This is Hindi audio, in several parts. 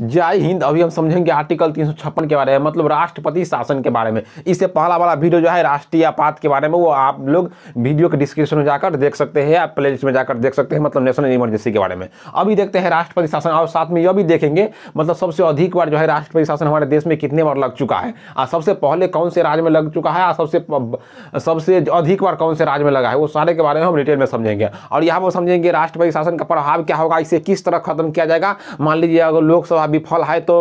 जय हिंद अभी हम समझेंगे आर्टिकल तीन के बारे में मतलब राष्ट्रपति शासन के बारे में इससे पहला वाला वीडियो जो है राष्ट्रीय आपात के बारे में वो आप लोग वीडियो के डिस्क्रिप्शन में जाकर देख सकते हैं या प्ले में जाकर देख सकते हैं मतलब नेशनल इमरजेंसी के बारे में अभी देखते हैं राष्ट्रपति शासन और साथ में यह भी देखेंगे मतलब सबसे अधिक बार जो है राष्ट्रपति शासन हमारे देश में कितने बार लग चुका है और सबसे पहले कौन से राज्य में लग चुका है और सबसे सबसे अधिक बार कौन से राज्य में लगा है वो सारे के बारे में हम डिटेल में समझेंगे और यहाँ पर समझेंगे राष्ट्रपति शासन का प्रभाव क्या होगा इसे किस तरह खत्म किया जाएगा मान लीजिए अगर लोकसभा विफल है तो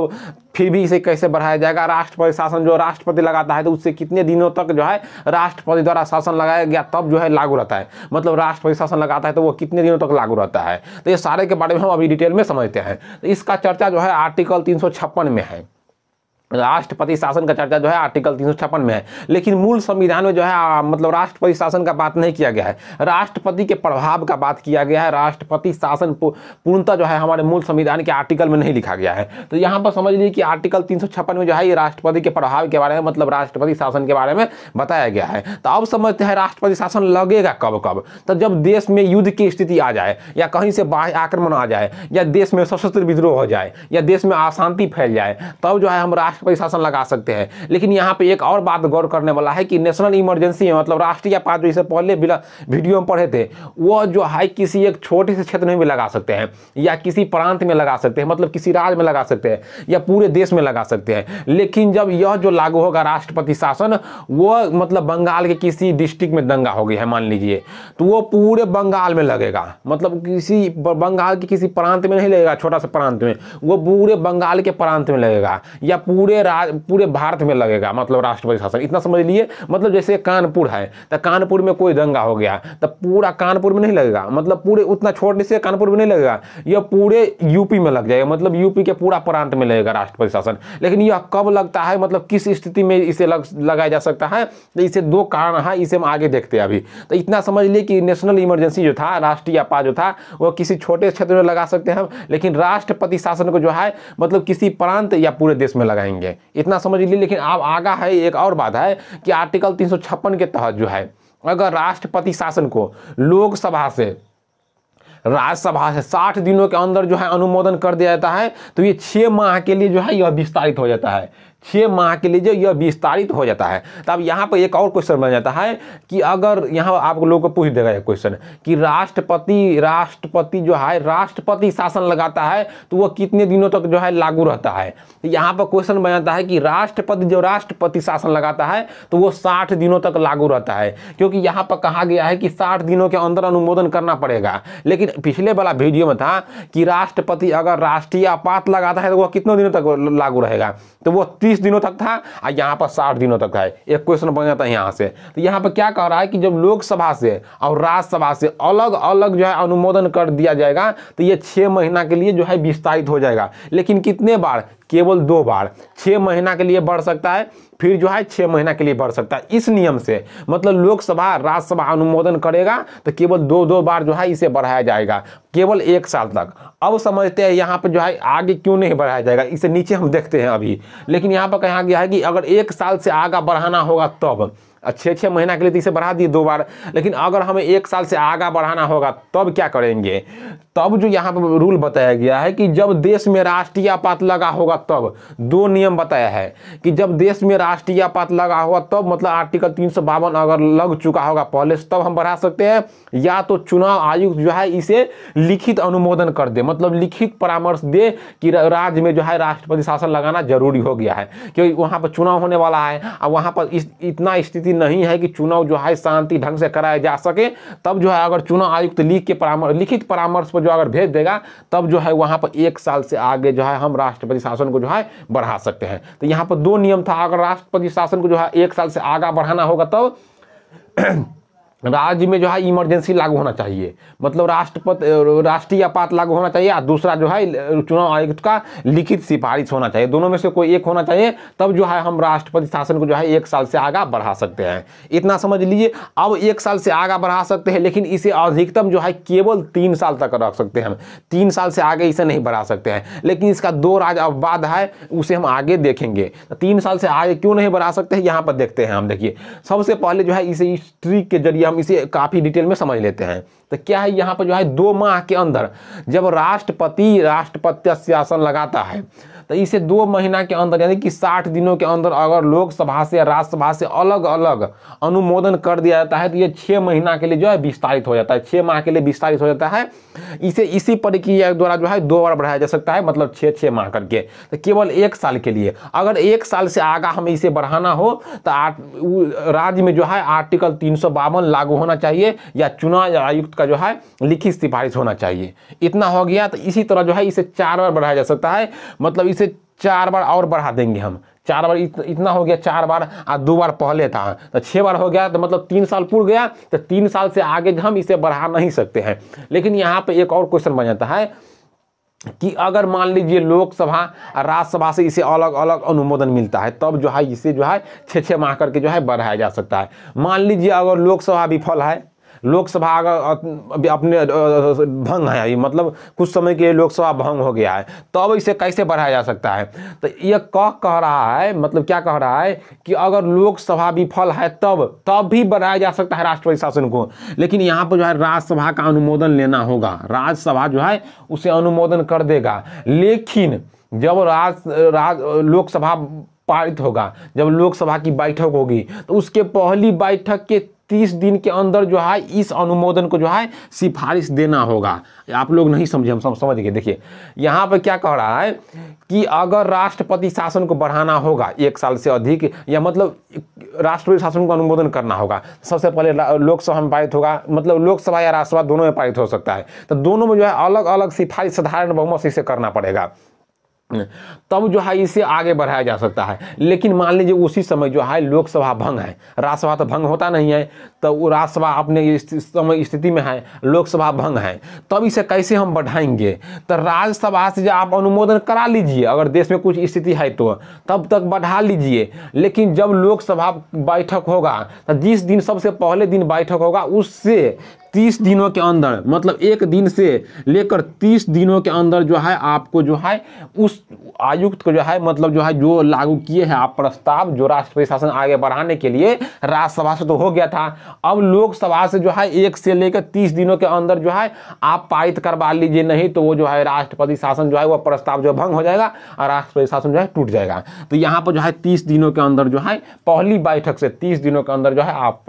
फिर भी इसे कैसे बढ़ाया जाएगा राष्ट्रपति शासन जो राष्ट्रपति लगाता है तो उससे कितने दिनों तक जो है राष्ट्रपति द्वारा शासन लगाया गया तब जो है लागू रहता है मतलब राष्ट्रपति शासन लगाता है तो वो कितने दिनों तक लागू रहता है तो ये सारे के बारे में हम अभी डिटेल में समझते हैं तो इसका चर्चा जो है आर्टिकल तीन में है राष्ट्रपति शासन का चर्चा जो है आर्टिकल तीन में है लेकिन मूल संविधान में जो है मतलब राष्ट्रपति शासन का बात नहीं किया गया है राष्ट्रपति के प्रभाव का बात किया गया है राष्ट्रपति शासन पूर्णतः जो है हमारे मूल संविधान के आर्टिकल में नहीं लिखा गया है तो यहाँ पर समझ लीजिए कि आर्टिकल तीन में जो है ये राष्ट्रपति के प्रभाव के बारे में मतलब राष्ट्रपति शासन के बारे में बताया गया है तो अब समझते हैं राष्ट्रपति शासन लगेगा कब कब तो जब देश में युद्ध की स्थिति आ जाए या कहीं से बाह्य आक्रमण आ जाए या देश में सशस्त्र विद्रोह हो जाए या देश में अशांति फैल जाए तब जो है हम राष्ट्र राष्ट्रपति शासन लगा सकते हैं लेकिन यहाँ पे एक और बात गौर करने वाला है कि नेशनल इमरजेंसी में मतलब राष्ट्रीय आपात जो इससे पहले वीडियो में पढ़े थे वो जो है किसी एक छोटे से क्षेत्र में भी लगा सकते हैं या किसी प्रांत में लगा सकते हैं मतलब किसी राज्य में लगा सकते हैं या पूरे देश में लगा सकते हैं लेकिन जब यह जो लागू होगा राष्ट्रपति शासन वो मतलब बंगाल के किसी डिस्ट्रिक्ट में दंगा हो गया है मान लीजिए तो वो पूरे बंगाल में लगेगा मतलब किसी बंगाल के किसी प्रांत में नहीं लगेगा छोटा सा प्रांत में वो पूरे बंगाल के प्रांत में लगेगा या पूरे पूरे राज पूरे भारत में लगेगा मतलब राष्ट्रपति शासन इतना समझ लिए मतलब जैसे कानपुर है तो कानपुर में कोई दंगा हो गया तो पूरा कानपुर में नहीं लगेगा मतलब पूरे उतना छोड़ने से कानपुर में नहीं लगेगा यह पूरे यूपी में लग जाएगा मतलब यूपी के पूरा प्रांत में लगेगा राष्ट्रपति शासन लेकिन यह कब लगता है मतलब किस स्थिति में इसे लग, लगाया जा सकता है तो इसे दो कारण है इसे हम आगे देखते हैं अभी तो इतना समझ लिए कि नेशनल इमरजेंसी जो था राष्ट्रीय आपात जो था वह किसी छोटे क्षेत्र में लगा सकते हैं हम लेकिन राष्ट्रपति शासन को जो है मतलब किसी प्रांत या पूरे देश में लगाएंगे करेंगे इतना समझ लीजिए लेकिन अब आगा है एक और बात है कि आर्टिकल तीन के तहत जो है अगर राष्ट्रपति शासन को लोकसभा से राज्यसभा से साठ दिनों के अंदर जो है अनुमोदन कर दिया जाता है तो ये छः माह के लिए जो है यह विस्तारित हो जाता है छः माह के लिए यह विस्तारित हो जाता है तब तो यहाँ पर एक और क्वेश्चन बन जाता है कि अगर यहाँ आप लोगों को पूछ देगा एक क्वेश्चन कि राष्ट्रपति राष्ट्रपति जो है राष्ट्रपति शासन लगाता है तो वह कितने दिनों तक जो है लागू रहता है तो यहाँ पर क्वेश्चन बन जाता है कि राष्ट्रपति जो राष्ट्रपति शासन लगाता है तो वो साठ दिनों तक लागू रहता है क्योंकि यहाँ पर कहा गया है कि साठ दिनों के अंदर अनुमोदन करना पड़ेगा लेकिन पिछले वाला वीडियो में था कि राष्ट्रपति अगर राष्ट्रीय आपात लगाता है तो वह कितने दिनों तक लागू रहेगा तो वो तीस बीस दिनों तक था और यहाँ पर साठ दिनों तक है एक क्वेश्चन बन जाता है यहाँ से तो यहाँ पर क्या कह रहा है कि जब लोकसभा से और राज्यसभा से अलग अलग जो है अनुमोदन कर दिया जाएगा तो ये छः महीना के लिए जो है विस्तारित हो जाएगा लेकिन कितने बार केवल दो बार छः महीना के लिए बढ़ सकता है फिर जो है छः महीना के लिए बढ़ सकता है इस नियम से मतलब लोकसभा राज्यसभा अनुमोदन करेगा तो केवल दो दो बार जो है इसे बढ़ाया जाएगा केवल एक साल तक अब समझते हैं यहाँ पर जो है आगे क्यों नहीं बढ़ाया जाएगा इसे नीचे हम देखते हैं अभी लेकिन यहाँ पर कहा गया है कि अगर एक साल से आगे बढ़ाना होगा तब तो छः छः महीना के लिए तो इसे बढ़ा दिए दो बार लेकिन अगर हमें एक साल से आगा बढ़ाना होगा तब क्या करेंगे तब जो यहाँ पर रूल बताया गया है कि जब देश में राष्ट्रीय आपात लगा होगा तब दो नियम बताया है कि जब देश में राष्ट्रीय आपात लगा होगा तब मतलब आर्टिकल तीन अगर लग चुका होगा पहले तब हम बढ़ा सकते हैं या तो चुनाव आयुक्त जो है इसे लिखित अनुमोदन कर दे मतलब लिखित परामर्श दे कि राज्य में जो है राष्ट्रपति शासन लगाना जरूरी हो गया है क्योंकि वहाँ पर चुनाव होने वाला है और वहाँ पर इस, इतना स्थिति नहीं है कि चुनाव जो है शांति ढंग से कराया जा सके तब जो है अगर चुनाव आयुक्त लिख के परामर्श लिखित परामर्श पर जो अगर भेज देगा तब जो है वहाँ पर एक साल से आगे जो है हम राष्ट्रपति शासन को जो है बढ़ा सकते हैं तो यहाँ पर दो नियम था अगर राष्ट्रपति शासन को जो है एक साल से आगा बढ़ाना होगा तब राज्य में जो है इमरजेंसी लागू होना चाहिए मतलब राष्ट्रपति राष्ट्रीय आपात लागू होना चाहिए और दूसरा जो है चुनाव आयुक्त का लिखित सिफारिश होना चाहिए दोनों में से कोई एक होना चाहिए तब जो है हम राष्ट्रपति शासन को जो है एक साल से आगे बढ़ा सकते हैं इतना समझ लीजिए अब एक साल से आगा बढ़ा सकते हैं लेकिन इसे अधिकतम जो है केवल तीन साल तक रख सकते हैं हम तीन साल से आगे इसे नहीं बढ़ा सकते हैं लेकिन इसका दो राज अपवाद है उसे हम आगे देखेंगे तो तीन साल से आगे क्यों नहीं बढ़ा सकते हैं यहाँ पर देखते हैं हम देखिए सबसे पहले जो है इसे हिस्ट्री के जरिए हम इसे काफ़ी डिटेल में समझ लेते हैं तो क्या है यहाँ पर जो है दो माह के अंदर जब राष्ट्रपति राष्ट्रपति शासन लगाता है तो इसे दो महीना के अंदर यानी कि साठ दिनों के अंदर अगर लोकसभा से राज्यसभा से अलग अलग अनुमोदन कर दिया जाता है तो ये छः महीना के लिए जो है विस्तारित हो जाता है छः माह के लिए विस्तारित हो जाता है इसे इसी प्रक्रिया द्वारा जो है दो बार बढ़ाया जा सकता है मतलब छः छः माह करके तो केवल एक साल के लिए अगर एक साल से आगा हमें इसे बढ़ाना हो तो राज्य में जो है आर्टिकल तीन लागू होना चाहिए या चुनाव आयुक्त का जो है लिखित सिफारिश होना चाहिए इतना हो गया तो इसी तरह जो है इसे चार बार बढ़ाया जा सकता है मतलब इस इसे चार बार और बढ़ा देंगे हम चार बार इतना हो गया चार बार और दो बार पहले था तो छः बार हो गया तो मतलब तीन साल पूर गया तो तीन साल से आगे हम इसे बढ़ा नहीं सकते हैं लेकिन यहाँ पे एक और क्वेश्चन बन जाता है कि अगर मान लीजिए लोकसभा राज्यसभा से इसे अलग अलग अनुमोदन मिलता है तब जो है इसे जो है छः छः माह करके जो है बढ़ाया जा सकता है मान लीजिए अगर लोकसभा विफल है लोकसभा अपने भंग है मतलब कुछ समय के लिए लोकसभा भंग हो गया है तब तो इसे कैसे बढ़ाया जा सकता है तो यह कह कह रहा है मतलब क्या कह रहा है कि अगर लोकसभा विफल है तब तब भी बढ़ाया जा सकता है राष्ट्रपति शासन को लेकिन यहाँ पर जो है राज्यसभा का अनुमोदन लेना होगा राज्यसभा जो है उसे अनुमोदन कर देगा लेकिन जब राज, राज लोकसभा पारित होगा जब लोकसभा की बैठक होगी तो उसके पहली बैठक के तीस दिन के अंदर जो है इस अनुमोदन को जो है सिफारिश देना होगा आप लोग नहीं समझे हम समझ गए देखिए यहाँ पर क्या कह रहा है कि अगर राष्ट्रपति शासन को बढ़ाना होगा एक साल से अधिक या मतलब राष्ट्रपति शासन को अनुमोदन करना होगा सबसे पहले लोकसभा में पारित होगा मतलब लोकसभा या राष्ट्रसभा दोनों में पारित हो सकता है तो दोनों में जो है अलग अलग सिफारिश साधारण बहुमत से करना पड़ेगा तब जो है इसे आगे बढ़ाया जा सकता है लेकिन मान लीजिए उसी समय जो है लोकसभा भंग है राज्यसभा तो भंग होता नहीं है तो वो राज्यसभा अपने समय स्थिति में है लोकसभा भंग है तब इसे कैसे हम बढ़ाएंगे तो राज्यसभा से आप अनुमोदन करा लीजिए अगर देश में कुछ स्थिति है तो तब तक बढ़ा लीजिए लेकिन जब लोकसभा बैठक होगा तो जिस दिन सबसे पहले दिन बैठक होगा उससे तीस दिनों के अंदर मतलब एक दिन से लेकर तीस दिनों के अंदर जो है आपको जो है उस आयुक्त को जो है मतलब जो है जो लागू किए हैं आप प्रस्ताव जो राष्ट्रपति शासन आगे बढ़ाने के लिए राज्यसभा से तो हो गया था अब लोकसभा से जो है एक से लेकर तीस दिनों के अंदर जो है आप पारित करवा लीजिए नहीं तो वो जो है राष्ट्रपति शासन जो है वह प्रस्ताव जो भंग हो जाएगा और राष्ट्रपति शासन जो है टूट जाएगा तो यहाँ पर जो है तीस दिनों के अंदर जो है पहली बैठक से तीस दिनों के अंदर जो है आप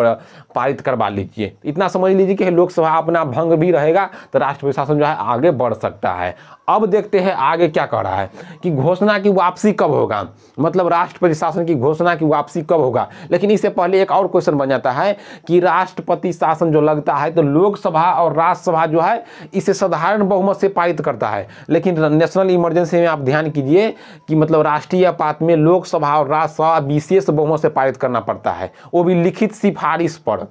पारित करवा लीजिए इतना समझ लीजिए कि लोकसभा अपना भंग भी रहेगा तो राष्ट्रपति शासन जो है आगे बढ़ सकता है अब देखते हैं आगे क्या कह रहा है कि घोषणा की वापसी कब होगा मतलब राष्ट्रपति शासन की घोषणा की वापसी कब होगा लेकिन इससे पहले एक और क्वेश्चन बन जाता है कि राष्ट्रपति शासन जो लगता है तो लोकसभा और राज्यसभा जो है इसे साधारण बहुमत से पारित करता है लेकिन नेशनल इमरजेंसी में आप ध्यान कीजिए कि मतलब राष्ट्रीय आपात में लोकसभा और राज्यसभा विशेष बहुमत से पारित करना पड़ता है वो भी लिखित सिफारिश पर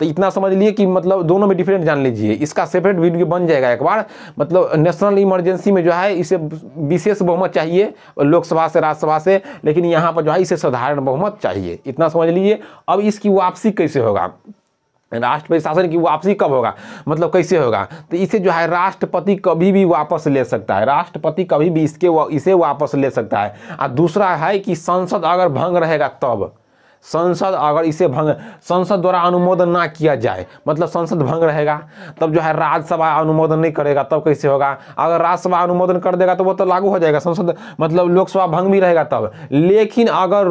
तो इतना समझ लिए कि मतलब दोनों में डिफरेंट जान लीजिए इसका सेपरेट वीडियो बन जाएगा एक बार मतलब नेशनल इमरजेंसी में जो है इसे विशेष बहुमत चाहिए लोकसभा से राज्यसभा से लेकिन यहाँ पर जो है इसे साधारण बहुमत चाहिए इतना समझ लीजिए अब इसकी वापसी कैसे होगा राष्ट्रपति शासन की वापसी कब होगा मतलब कैसे होगा तो इसे जो है राष्ट्रपति कभी भी वापस ले सकता है राष्ट्रपति कभी भी इसके वा, इसे वापस ले सकता है और दूसरा है कि संसद अगर भंग रहेगा तब संसद अगर इसे भंग संसद द्वारा अनुमोदन ना किया जाए मतलब संसद भंग रहेगा तब जो है राज्यसभा अनुमोदन नहीं करेगा तब कैसे होगा अगर राज्यसभा अनुमोदन कर देगा तो वो तो लागू हो जाएगा संसद मतलब लोकसभा भंग भी रहेगा तब लेकिन अगर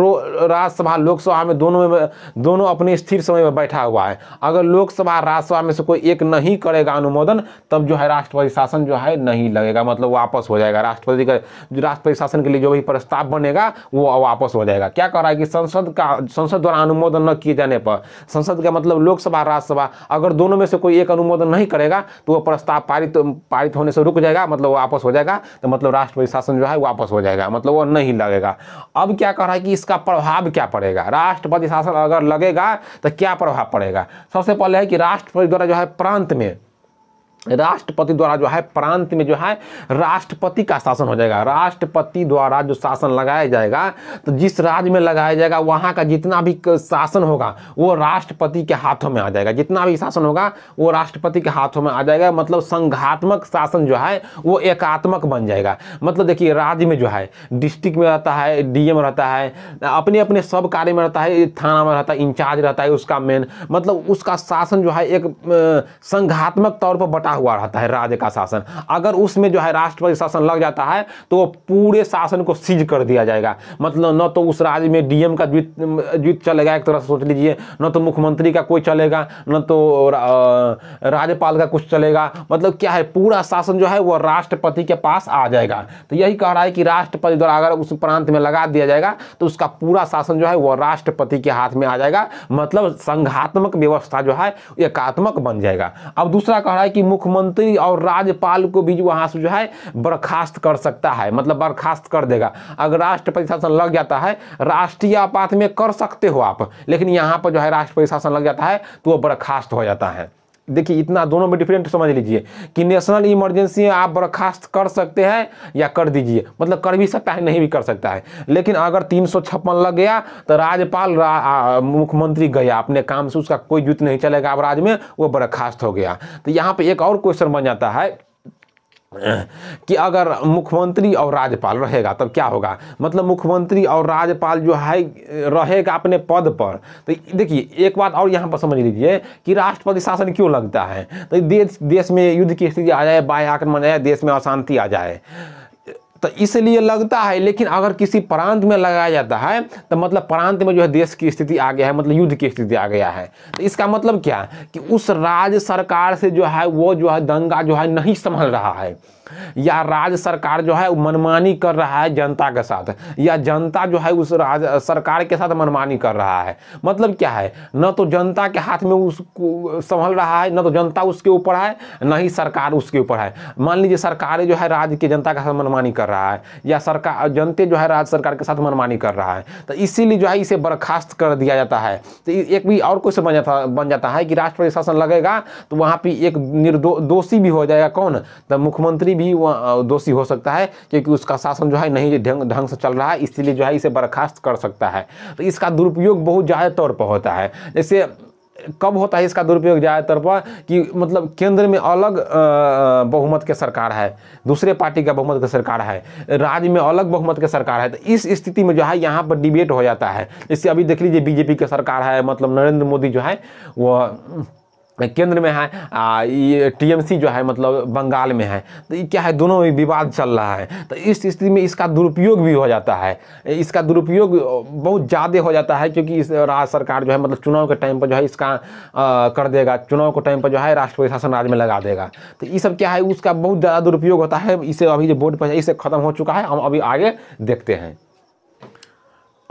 राज्यसभा लोकसभा में दोनों में दोनों अपने स्थिर समय में बैठा हुआ है अगर लोकसभा राज्यसभा में से कोई एक नहीं करेगा अनुमोदन तब जो है राष्ट्रपति शासन जो है नहीं लगेगा मतलब वापस हो जाएगा राष्ट्रपति का राष्ट्रपति शासन के लिए जो भी प्रस्ताव बनेगा वो वापस हो जाएगा क्या कर रहा है कि संसद का संसद द्वारा अनुमोदन न किए जाने पर संसद का मतलब लोकसभा राज्यसभा अगर दोनों में से कोई एक अनुमोदन नहीं करेगा तो वह प्रस्ताव पारित पारित होने से रुक जाएगा मतलब वापस हो जाएगा तो मतलब राष्ट्रपति शासन जो है वापस हो जाएगा मतलब वह नहीं लगेगा अब क्या कह रहा है कि इसका प्रभाव क्या पड़ेगा राष्ट्रपति शासन अगर लगेगा तो क्या प्रभाव पड़ेगा सबसे पहले है कि राष्ट्रपति द्वारा जो है प्रांत में राष्ट्रपति द्वारा जो है प्रांत में जो है राष्ट्रपति का शासन हो जाएगा राष्ट्रपति द्वारा जो शासन लगाया जाएगा तो जिस राज्य में लगाया जाएगा वहाँ का जितना भी शासन होगा वो राष्ट्रपति के हाथों में आ जाएगा जितना भी शासन होगा वो राष्ट्रपति के हाथों में आ जाएगा मतलब संघात्मक शासन जो है वो एकात्मक बन जाएगा मतलब देखिए राज्य में जो है डिस्ट्रिक्ट में रहता है डी रहता है अपने अपने सब कार्य में रहता है थाना में रहता है इंचार्ज रहता है उसका मेन मतलब उसका शासन जो है एक संघात्मक तौर पर बटा हुआ रहता है राज्य का शासन अगर उसमें जो है राष्ट्रपति शासन लग जाता है तो पूरे शासन को सीज कर दिया जाएगा मतलब न तो उस राज्य में डीएम का द्वित द्वित चलेगा एक तरह से सोच लीजिए न तो मुख्यमंत्री का कोई चलेगा न तो राज्यपाल का कुछ चलेगा मतलब क्या है पूरा शासन जो है वह राष्ट्रपति के पास आ जाएगा तो यही कह रहा है कि राष्ट्रपति द्वारा अगर उस प्रांत में लगा दिया जाएगा तो उसका पूरा शासन जो है वह राष्ट्रपति के हाथ में आ जाएगा मतलब संघात्मक व्यवस्था जो है एकात्मक बन जाएगा अब दूसरा कह रहा है कि मुख्य मुख्यमंत्री और राज्यपाल को भी वहां से जो है बर्खास्त कर सकता है मतलब बर्खास्त कर देगा अगर राष्ट्रपति शासन लग जाता है राष्ट्रीय आपात में कर सकते हो आप लेकिन यहाँ पर जो है राष्ट्रपति शासन लग जाता है तो वो बर्खास्त हो जाता है देखिए इतना दोनों में डिफरेंट समझ लीजिए कि नेशनल इमरजेंसी आप बर्खास्त कर सकते हैं या कर दीजिए मतलब कर भी सकता है नहीं भी कर सकता है लेकिन अगर तीन सौ छप्पन लग गया तो राज्यपाल रा, मुख्यमंत्री गया अपने काम से उसका कोई युद्ध नहीं चलेगा अब राज्य में वो बर्खास्त हो गया तो यहाँ पर एक और क्वेश्चन बन जाता है कि अगर मुख्यमंत्री और राज्यपाल रहेगा तब क्या होगा मतलब मुख्यमंत्री और राज्यपाल जो है रहेगा अपने पद पर तो देखिए एक बात और यहाँ पर समझ लीजिए कि राष्ट्रपति शासन क्यों लगता है तो देश देश में युद्ध की स्थिति आ जाए बाह्य आक्रमण जाए देश में अशांति आ जाए तो इसलिए लगता है लेकिन अगर किसी प्रांत में लगाया जाता है तो मतलब प्रांत में जो है देश की स्थिति आ गया है मतलब युद्ध की स्थिति आ गया है तो इसका मतलब क्या कि उस राज्य सरकार से जो है वो जो है दंगा जो है नहीं संभल रहा है या राज्य सरकार जो है मनमानी कर रहा है जनता के साथ या जनता जो है उस राज सरकार के साथ मनमानी कर रहा है मतलब क्या है न तो जनता के हाथ में उसको संभल रहा है न तो जनता उसके ऊपर है न ही सरकार उसके ऊपर है मान लीजिए सरकार जो है राज्य की जनता के साथ मनमानी कर रहा है या सरकार जनते जो है राज्य सरकार के साथ मनमानी कर रहा है तो इसीलिए जो है इसे बर्खास्त कर दिया जाता है तो एक भी और क्वेश्चन बन जाता बन जाता है कि राष्ट्रपति शासन लगेगा तो वहाँ पर एक निर्दोषी भी हो जाएगा कौन तो मुख्यमंत्री भी दोषी हो सकता है क्योंकि उसका शासन जो है नहीं ढंग से चल रहा है इसलिए जो है इसे बर्खास्त कर सकता है तो इसका दुरुपयोग बहुत ज़्यादा तौर पर होता है जैसे कब होता है इसका दुरुपयोग ज़्यादातर पर कि मतलब केंद्र में अलग बहुमत के सरकार है दूसरे पार्टी का बहुमत के सरकार है राज्य में अलग बहुमत के सरकार है तो इस स्थिति में जो है यहाँ पर डिबेट हो जाता है इससे अभी देख लीजिए बीजेपी की सरकार है मतलब नरेंद्र मोदी जो है वह केंद्र में है आ, ये टीएमसी जो है मतलब बंगाल में है तो ये क्या है दोनों में विवाद चल रहा है तो इस स्थिति में इसका दुरुपयोग भी हो जाता है इसका दुरुपयोग बहुत ज़्यादा हो जाता है क्योंकि इस राज्य सरकार जो है मतलब चुनाव के टाइम पर जो है इसका आ, कर देगा चुनाव के टाइम पर जो है राष्ट्रपति शासन राज्य में लगा देगा तो ये सब क्या है उसका बहुत ज़्यादा दुरुपयोग होता है इसे अभी जो बोर्ड पर इसे खत्म हो चुका है हम अभी आगे देखते हैं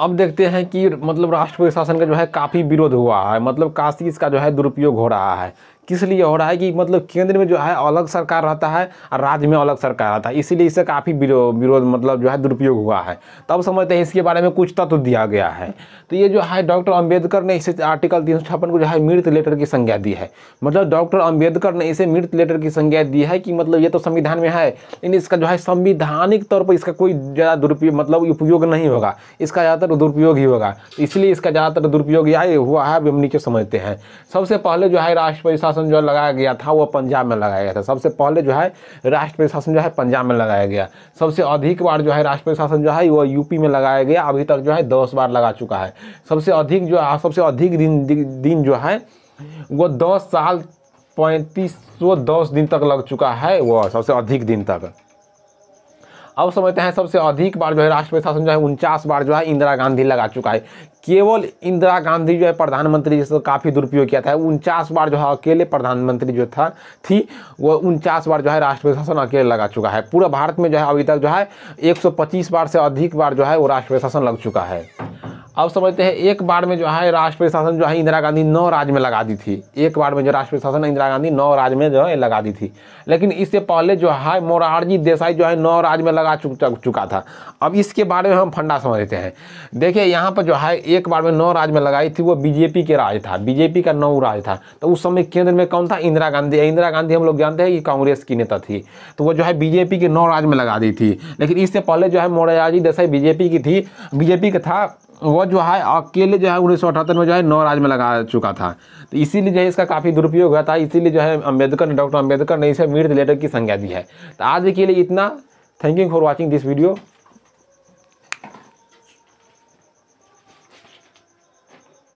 अब देखते हैं कि मतलब राष्ट्रपति शासन का जो है काफ़ी विरोध हुआ है मतलब काशी इसका जो है दुरुपयोग हो रहा है किस लिए हो रहा है कि मतलब केंद्र में जो है अलग सरकार रहता है और राज्य में अलग सरकार रहता है इसीलिए इससे काफ़ी विरोध मतलब जो है दुरुपयोग हुआ है तब समझते हैं इसके बारे में कुछ तत्व दिया गया है तो ये जो है डॉक्टर अम्बेडकर ने इसे आर्टिकल तीन को जो है मृत लेटर की संज्ञा दी है मतलब डॉक्टर अम्बेडकर ने इसे मृत लेटर की संज्ञा दी है कि मतलब ये तो संविधान में है लेकिन इसका जो है संविधानिक तौर पर इसका कोई ज़्यादा दुरुपयोग मतलब उपयोग नहीं होगा इसका ज़्यादातर दुरुपयोग ही होगा तो इसलिए इसका ज़्यादातर दुरुपयोग यह हुआ है हम नीचे समझते हैं सबसे पहले जो है राष्ट्रपति शासन जो लगाया गया था वो पंजाब में लगाया गया था सबसे पहले जो है राष्ट्रपति शासन जो है पंजाब में लगाया गया सबसे अधिक बार जो है राष्ट्रपति शासन जो है वो यूपी में लगाया गया अभी तक जो है दस बार लगा चुका है सबसे अधिक जो है सबसे अधिक दिन दिन जो है वो दस साल पैंतीस सौ दस दिन तक लग चुका है वो सबसे अधिक दिन तक अब समझते हैं सबसे अधिक बार जो है राष्ट्रपति शासन जो है उनचास बार जो है इंदिरा गांधी लगा चुका है केवल इंदिरा गांधी जो है प्रधानमंत्री जिसको तो काफ़ी दुरुपयोग किया था उनचास बार जो है अकेले प्रधानमंत्री जो था थी वो उनचास बार जो है राष्ट्रपति शासन अकेले लगा चुका है पूरा भारत में जो है अभी तक जो है 125 बार से अधिक बार जो है वो राष्ट्रपति शासन लग चुका है अब समझते हैं एक बार में जो है राष्ट्रपति शासन जो है इंदिरा गांधी नौ राज्य में लगा दी थी एक बार में जो राष्ट्रपति शासन इंदिरा गांधी नौ राज्य में जो है लगा दी थी लेकिन इससे पहले जो है मोरारजी देसाई जो है नौ राज्य में लगा चुका था अब इसके बारे में हम फंडा समझते हैं देखिए यहाँ पर जो है एक बार में नौ राज्य में लगाई थी वो बीजेपी के राज था बीजेपी का नौ राज था तो उस समय केंद्र में कौन था इंदिरा गांधी इंदिरा गांधी हम लोग जानते हैं कि कांग्रेस की नेता थी तो वो जो है बीजेपी के नौ राज्य में लगा दी थी लेकिन इससे पहले जो है मोरारजी देसाई बीजेपी की थी बीजेपी का था वो जो है अकेले जो है उन्नीस में जो है नौ राज्य में लगा चुका था तो इसीलिए जो है इसका काफ़ी दुरुपयोग हुआ था इसीलिए जो है अम्बेडकर ने डॉक्टर अम्बेडकर ने इसे मृत लेटर की संज्ञा दी है तो आज के लिए इतना thank you for watching this video